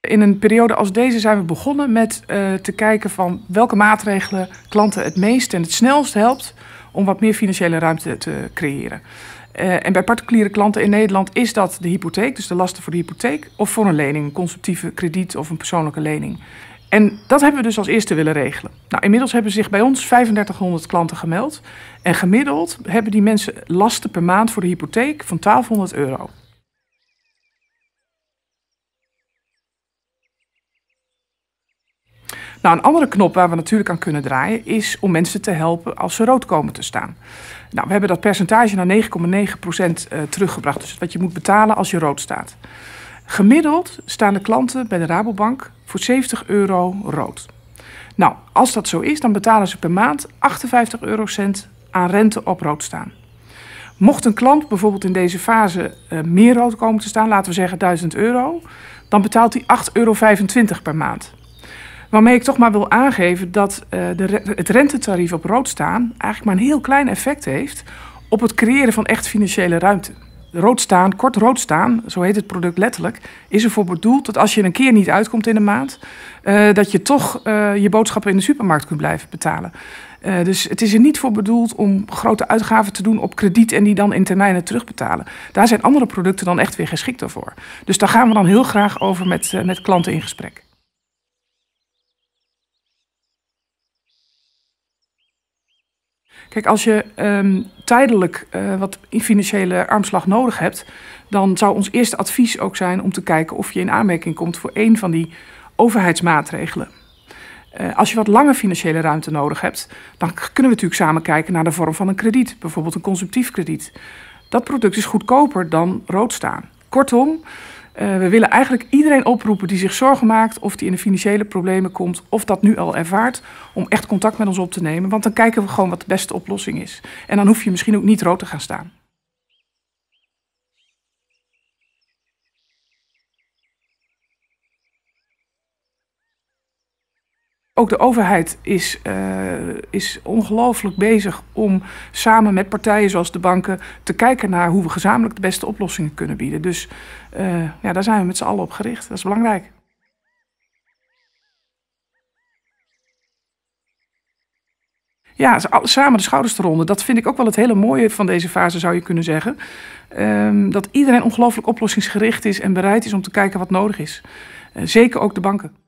In een periode als deze zijn we begonnen met eh, te kijken van welke maatregelen klanten het meest en het snelst helpt om wat meer financiële ruimte te creëren. Eh, en bij particuliere klanten in Nederland is dat de hypotheek, dus de lasten voor de hypotheek, of voor een lening, een constructieve krediet of een persoonlijke lening. En dat hebben we dus als eerste willen regelen. Nou, inmiddels hebben zich bij ons 3500 klanten gemeld. En gemiddeld hebben die mensen lasten per maand voor de hypotheek van 1200 euro. Nou, een andere knop waar we natuurlijk aan kunnen draaien is om mensen te helpen als ze rood komen te staan. Nou, we hebben dat percentage naar 9,9% eh, teruggebracht. Dus wat je moet betalen als je rood staat. Gemiddeld staan de klanten bij de Rabobank voor 70 euro rood. Nou, als dat zo is, dan betalen ze per maand 58 eurocent aan rente op rood staan. Mocht een klant bijvoorbeeld in deze fase eh, meer rood komen te staan, laten we zeggen 1000 euro, dan betaalt hij 8,25 euro per maand. Waarmee ik toch maar wil aangeven dat eh, de het rentetarief op rood staan eigenlijk maar een heel klein effect heeft op het creëren van echt financiële ruimte. Rood staan, kort rood staan, zo heet het product letterlijk, is ervoor bedoeld dat als je een keer niet uitkomt in de maand, eh, dat je toch eh, je boodschappen in de supermarkt kunt blijven betalen. dus het is er niet voor bedoeld om grote uitgaven te doen op krediet en die dan in termijnen terugbetalen. Daar zijn andere producten dan echt weer geschikt voor. Dus daar gaan we dan heel graag over met, met klanten in gesprek. Kijk, als je ehm, tijdelijk eh, wat financiële armslag nodig hebt, dan zou ons eerste advies ook zijn om te kijken of je in aanmerking komt voor een van die overheidsmaatregelen. Eh, als je wat lange financiële ruimte nodig hebt, dan kunnen we natuurlijk samen kijken naar de vorm van een krediet, bijvoorbeeld een consumptief krediet. Dat product is goedkoper dan rood staan. Kortom, eh, we willen eigenlijk iedereen oproepen die zich zorgen maakt of die in de financiële problemen komt of dat nu al ervaart, om echt contact met ons op te nemen. Want dan kijken we gewoon wat de beste oplossing is. En dan hoef je misschien ook niet rood te gaan staan. ook de overheid is, eh, is ongelooflijk bezig om samen met partijen zoals de banken te kijken naar hoe we gezamenlijk de beste oplossingen kunnen bieden. Dus eh, ja, daar zijn we met z'n allen op gericht. Dat is belangrijk. ja, samen de schouders te ronden. Dat vind ik ook wel het hele mooie van deze fase, zou je kunnen zeggen. Ehm, dat iedereen ongelooflijk oplossingsgericht is en bereid is om te kijken wat nodig is. Eh, zeker ook de banken.